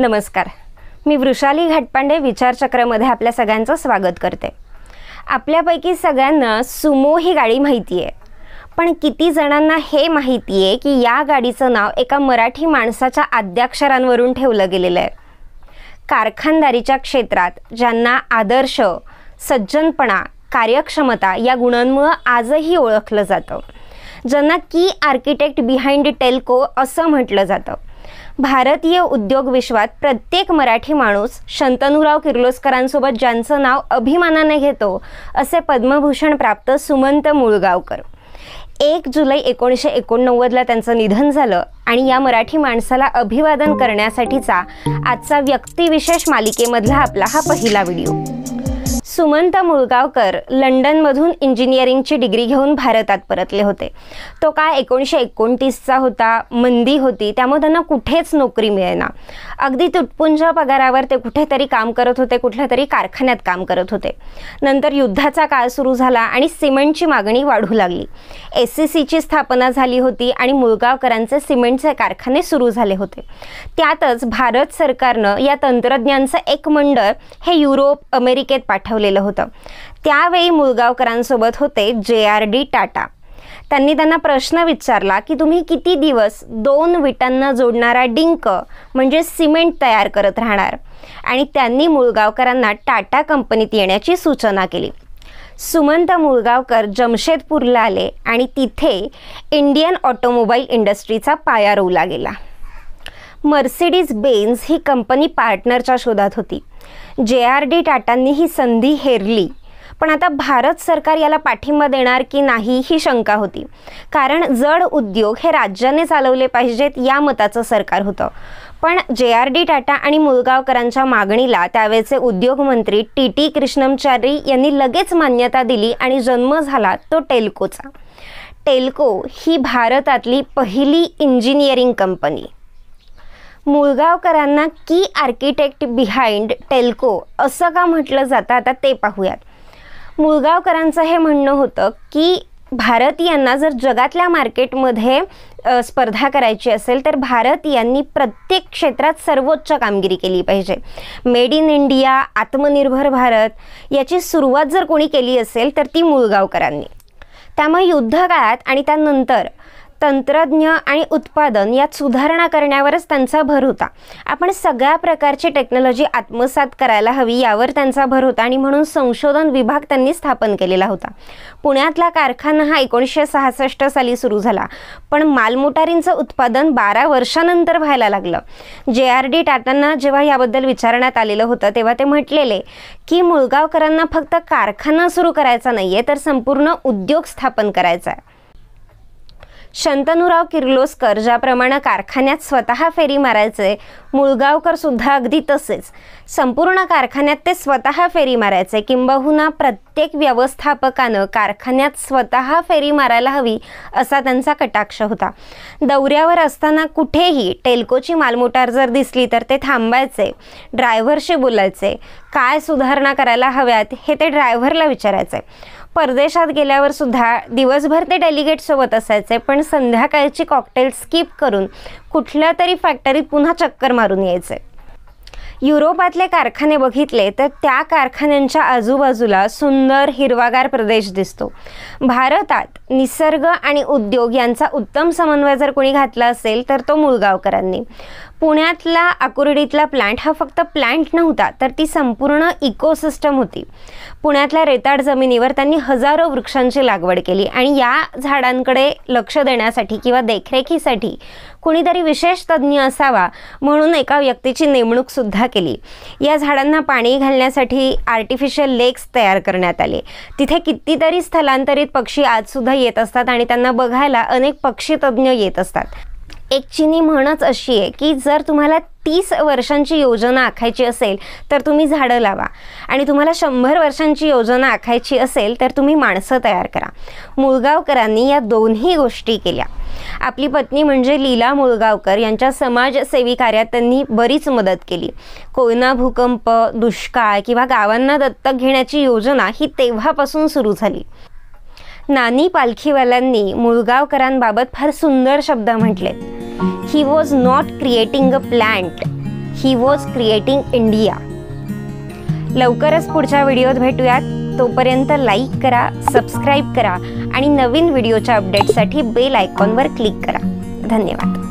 नमस्कार मी वृषाली घाटपांडे विचारचक्रामध्ये आपल्या सगळ्यांचं स्वागत करते आपल्यापैकी सगळ्यांना सुमो ही गाडी माहिती आहे पण किती जणांना हे माहिती आहे की या गाडीचं नाव एका मराठी माणसाच्या आद्याक्षरांवरून ठेवलं गेलेलं आहे कारखानदारीच्या क्षेत्रात ज्यांना आदर्श सज्जनपणा कार्यक्षमता या गुणांमुळं आजही ओळखलं जातं ज्यांना की आर्किटेक्ट बिहाइंड टेल्को असं म्हटलं जातं भारतीय उद्योग विश्वात प्रत्येक मराठी माणूस शंतनुराव किर्लोस्करांसोबत ज्यांचं नाव अभिमानाने घेतो असे पद्मभूषण प्राप्त सुमंत मुळगावकर एक जुलै एकोणीसशे एकोणनव्वदला त्यांचं निधन झालं आणि या मराठी माणसाला अभिवादन करण्यासाठीचा आजचा व्यक्तिविशेष मालिकेमधला आपला हा पहिला व्हिडिओ सुमंत मुळगावकर लंडनमधून इंजिनिअरिंगची डिग्री घेऊन भारतात परतले होते तो काळ एकोणीसशे एकोणतीसचा होता मंदी होती त्यामुळे त्यांना कुठेच नोकरी मिळेना अगदी तुटपुंजा पगारावर ते कुठेतरी काम करत होते कुठल्या तरी कारखान्यात काम करत होते नंतर युद्धाचा काळ सुरू झाला आणि सिमेंटची मागणी वाढू लागली एस सी सीची स्थापना झाली होती आणि मुळगावकरांचे सिमेंटचे कारखाने सुरू झाले होते त्यातच भारत सरकारनं या तंत्रज्ञांचं एक मंडळ हे युरोप अमेरिकेत पाठवलं बोलावलेलं होतं त्यावेळी मुळगावकरांसोबत होते जे आर डी टाटा त्यांनी त्यांना प्रश्न विचारला की तुम्ही किती दिवस दोन विटांना जोडणारा डिंक म्हणजे सिमेंट तयार करत राहणार आणि त्यांनी मुळगावकरांना टाटा कंपनीत येण्याची सूचना केली सुमंत मुळगावकर जमशेदपूरला आले आणि तिथे इंडियन ऑटोमोबाईल इंडस्ट्रीचा पाया रोवला गेला मर्सिडीज बेन्स ही कंपनी पार्टनरच्या शोधात होती जे आर डी टाटांनी ही संधी हेरली पण आता भारत सरकार याला पाठिंबा देणार की नाही ही शंका होती कारण जड उद्योग हे राज्याने चालवले पाहिजेत या मताचं सरकार होतं पण जे आर डी टाटा आणि मुळगावकरांच्या मागणीला त्यावेळेचे उद्योगमंत्री टी टी कृष्णमचारी यांनी लगेच मान्यता दिली आणि जन्म झाला तो टेल्कोचा टेल्को ही भारतातली पहिली इंजिनिअरिंग कंपनी मुळगावकरांना की आर्किटेक्ट बिहाइंड टेल्को असं का म्हटलं जातं आता ते पाहूयात मुळगावकरांचं हे म्हणणं होतं की भारतीयांना जर जगातल्या मार्केटमध्ये स्पर्धा करायची असेल तर भारतीयांनी प्रत्येक क्षेत्रात सर्वोच्च कामगिरी केली पाहिजे मेड इन इंडिया आत्मनिर्भर भारत याची सुरुवात जर कोणी केली असेल तर ती मुळगावकरांनी त्यामुळे युद्धकाळात आणि त्यानंतर तंत्रज्ञ आणि उत्पादन यात सुधारणा करण्यावरच त्यांचा भर होता आपण सगळ्या प्रकारची टेक्नॉलॉजी आत्मसात करायला हवी यावर त्यांचा भर होता आणि म्हणून संशोधन विभाग त्यांनी स्थापन केलेला होता पुण्यातला कारखाना हा एकोणीसशे सहासष्ट साली सुरू झाला पण मालमोटारींचं उत्पादन बारा वर्षानंतर व्हायला लागलं जे आर डी टाटांना जेव्हा याबद्दल विचारण्यात आलेलं होतं तेव्हा ते म्हटलेले की मुळगावकरांना फक्त कारखाना सुरू करायचा नाही आहे तर संपूर्ण उद्योग स्थापन करायचा आहे शंतनुराव किर्लोस्कर ज्याप्रमाणे कारखान्यात स्वतः फेरी मारायचे मुळगावकर सुद्धा अगदी तसेच संपूर्ण कारखान्यात ते स्वतः फेरी मारायचे किंबहुना प्रत्येक व्यवस्थापकानं कारखान्यात स्वतः फेरी मारायला हवी असा त्यांचा कटाक्ष होता दौऱ्यावर असताना कुठेही टेल्कोची मालमोटार जर दिसली तर ते थांबायचे ड्रायव्हरशी बोलायचे काय सुधारणा करायला हव्यात हे ते ड्रायव्हरला विचारायचे परदेशात गेल्यावर सुद्धा दिवसभर ते सोबत असायचे पण संध्याकाळची कॉकटेल स्किप करून कुठल्या तरी फॅक्टरीत पुन्हा चक्कर मारून यायचे युरोपातले कारखाने बघितले तर त्या कारखान्यांच्या आजूबाजूला सुंदर हिरवागार प्रदेश दिसतो भारतात निसर्ग आणि उद्योग यांचा उत्तम समन्वय जर कोणी घातला असेल तर तो मुळगावकरांनी पुण्यातला आकुर्डीतला प्लांट हा फक्त प्लांट नव्हता तर ती संपूर्ण इकोसिस्टम होती पुण्यातल्या रेताड जमिनीवर त्यांनी हजारो वृक्षांची लागवड केली आणि या झाडांकडे लक्ष देण्यासाठी किंवा देखरेखीसाठी कुणीतरी विशेष तज्ज्ञ असावा म्हणून एका व्यक्तीची नेमणूकसुद्धा केली या झाडांना पाणी घालण्यासाठी आर्टिफिशियल लेक्स तयार करण्यात आले तिथे कितीतरी स्थलांतरित पक्षी आजसुद्धा येत असतात आणि त्यांना बघायला अनेक पक्षीतज्ज्ञ येत असतात एक चिनी म्हणच अशी आहे की जर तुम्हाला तीस वर्षांची योजना आखायची असेल तर तुम्ही झाडं लावा आणि तुम्हाला शंभर वर्षांची योजना आखायची असेल तर तुम्ही माणसं तयार करा मुळगावकरांनी या दोन्ही गोष्टी केल्या आपली पत्नी म्हणजे लीला मुळगावकर यांच्या समाजसेवी कार्यात त्यांनी बरीच मदत केली कोयना भूकंप दुष्काळ किंवा गावांना दत्तक घेण्याची योजना ही तेव्हापासून सुरू झाली नानी पालखीवाल्यांनी मुळगावकरांबाबत फार सुंदर शब्द म्हटले he was not creating a plant, he was creating India लवकरच पुढच्या व्हिडिओत भेटूयात तोपर्यंत लाईक करा सबस्क्राईब करा आणि नवीन व्हिडिओच्या अपडेटसाठी बेल आयकॉनवर क्लिक करा धन्यवाद